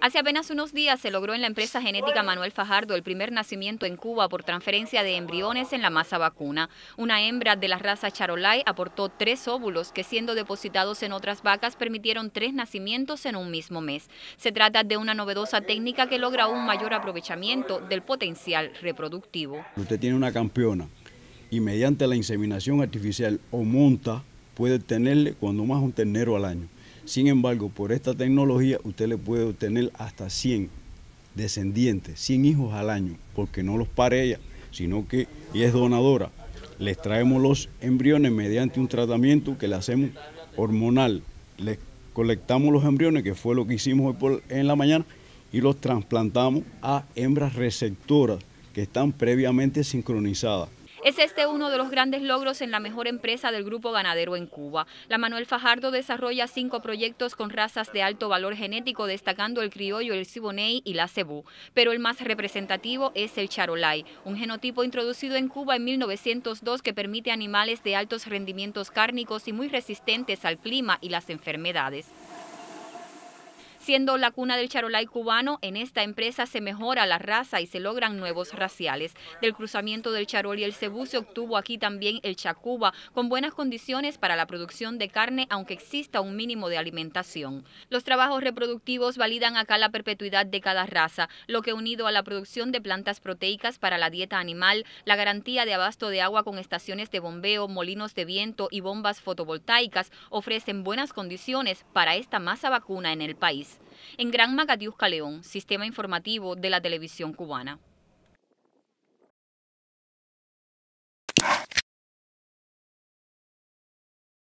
Hace apenas unos días se logró en la empresa genética Manuel Fajardo el primer nacimiento en Cuba por transferencia de embriones en la masa vacuna. Una hembra de la raza charolai aportó tres óvulos que siendo depositados en otras vacas permitieron tres nacimientos en un mismo mes. Se trata de una novedosa técnica que logra un mayor aprovechamiento del potencial reproductivo. Usted tiene una campeona y mediante la inseminación artificial o monta puede tenerle cuando más un ternero al año. Sin embargo, por esta tecnología usted le puede obtener hasta 100 descendientes, 100 hijos al año, porque no los pare ella, sino que es donadora. Les traemos los embriones mediante un tratamiento que le hacemos hormonal. Les colectamos los embriones, que fue lo que hicimos hoy en la mañana, y los trasplantamos a hembras receptoras que están previamente sincronizadas. Es este uno de los grandes logros en la mejor empresa del grupo ganadero en Cuba. La Manuel Fajardo desarrolla cinco proyectos con razas de alto valor genético, destacando el criollo, el siboney y la cebú. Pero el más representativo es el charolay, un genotipo introducido en Cuba en 1902 que permite animales de altos rendimientos cárnicos y muy resistentes al clima y las enfermedades. Siendo la cuna del charolay cubano, en esta empresa se mejora la raza y se logran nuevos raciales. Del cruzamiento del charol y el cebú se obtuvo aquí también el chacuba, con buenas condiciones para la producción de carne, aunque exista un mínimo de alimentación. Los trabajos reproductivos validan acá la perpetuidad de cada raza, lo que unido a la producción de plantas proteicas para la dieta animal, la garantía de abasto de agua con estaciones de bombeo, molinos de viento y bombas fotovoltaicas ofrecen buenas condiciones para esta masa vacuna en el país en Gran Macatiusca León, sistema informativo de la televisión cubana.